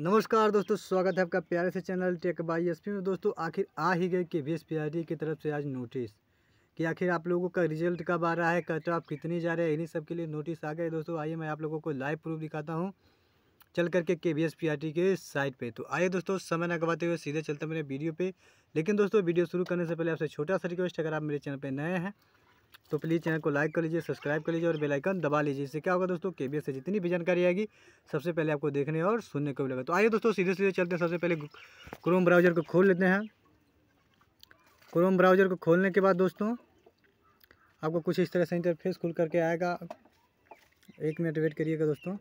नमस्कार दोस्तों स्वागत है आपका प्यारे से चैनल टेक बाई एस में दोस्तों आखिर आ ही गए के वी एस की तरफ से आज नोटिस कि आखिर आप लोगों का रिजल्ट कब आ रहा है कट ऑफ तो कितनी जा रहा है इन्हीं सब के लिए नोटिस आ गए दोस्तों आइए मैं आप लोगों को लाइव प्रूफ दिखाता हूँ चल करके के वी एस के साइट पर तो आइए दोस्तों समय न गवाते हुए सीधे चलते मेरे वीडियो पर लेकिन दोस्तों वीडियो शुरू करने से पहले आपसे छोटा सा रिक्वेस्ट अगर आप मेरे चैनल पर नए हैं तो प्लीज़ चैनल को लाइक कर लीजिए सब्सक्राइब कर लीजिए और बेल आइकन दबा लीजिए इससे क्या होगा दोस्तों के से जितनी भी जानकारी आएगी सबसे पहले आपको देखने और सुनने को मिलेगा तो आइए दोस्तों सीधे सीधे चलते हैं सबसे पहले क्रोम ब्राउज़र को खोल लेते हैं क्रोम ब्राउज़र को खोलने के बाद दोस्तों आपको कुछ इस तरह से इंटरफेस खुल करके आएगा एक मिनट वेट करिएगा दोस्तों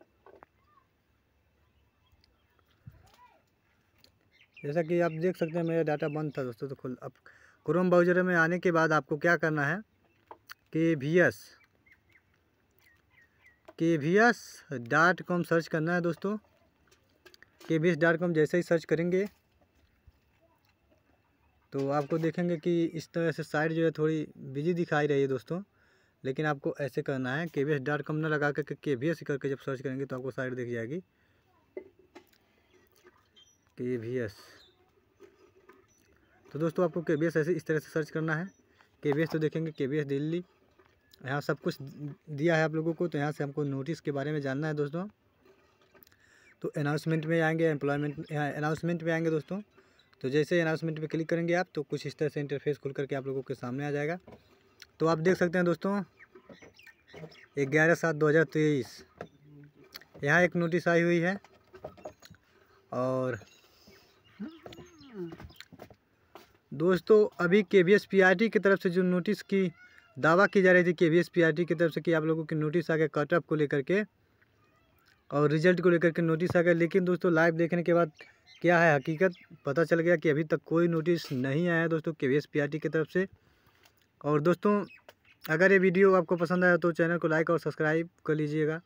जैसा कि आप देख सकते हैं मेरा डाटा बंद था दोस्तों तो खुल अब क्रोम ब्राउज़र में आने के बाद आपको क्या करना है KVS KVS dot com search करना है दोस्तों केवीएस डॉट कॉम जैसे ही सर्च करेंगे तो आपको देखेंगे कि इस तरह से साइट जो है थोड़ी बिजी दिखाई रही है दोस्तों लेकिन आपको ऐसे करना है के वी एस डॉट कॉम ना लगा करके के वी एस करके जब सर्च करेंगे तो आपको साइट दिख जाएगी के वी एस तो दोस्तों आपको के एस ऐसे इस तरह से सर्च करना है के वी एस तो देखेंगे के वी एस दिल्ली यहाँ सब कुछ दिया है आप लोगों को तो यहाँ से हमको नोटिस के बारे में जानना है दोस्तों तो अनाउंसमेंट में आएंगे एम्प्लॉयमेंट अनाउंसमेंट में आएंगे दोस्तों तो जैसे अनाउंसमेंट पे क्लिक करेंगे आप तो कुछ इस तरह से इंटरफेस खुल करके आप लोगों के सामने आ जाएगा तो आप देख सकते हैं दोस्तों ग्यारह सात दो हज़ार तेईस यहाँ एक नोटिस आई हुई है और दोस्तों अभी के B S P R T की तरफ से जो नोटिस की दावा की जा रही थी के वी एस की तरफ से कि आप लोगों की नोटिस आ गया कट ऑफ को लेकर के और रिजल्ट को लेकर के नोटिस आ गया लेकिन दोस्तों लाइव देखने के बाद क्या है हकीकत पता चल गया कि अभी तक कोई नोटिस नहीं आया दोस्तों के वी एस की तरफ से और दोस्तों अगर ये वीडियो आपको पसंद आया तो चैनल को लाइक और सब्सक्राइब कर लीजिएगा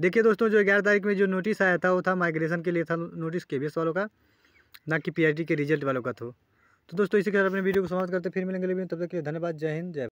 देखिए दोस्तों जो ग्यारह तारीख में जो नोटिस आया था वो था माइग्रेशन के लिए था नोटिस के वालों का ना कि पी के रिजल्ट वालों का था तो दोस्तों इसी के साथ अपने वीडियो को समाप्त करते फिर मिलेंगे तब तक के लिए धन्यवाद जय हिंद जय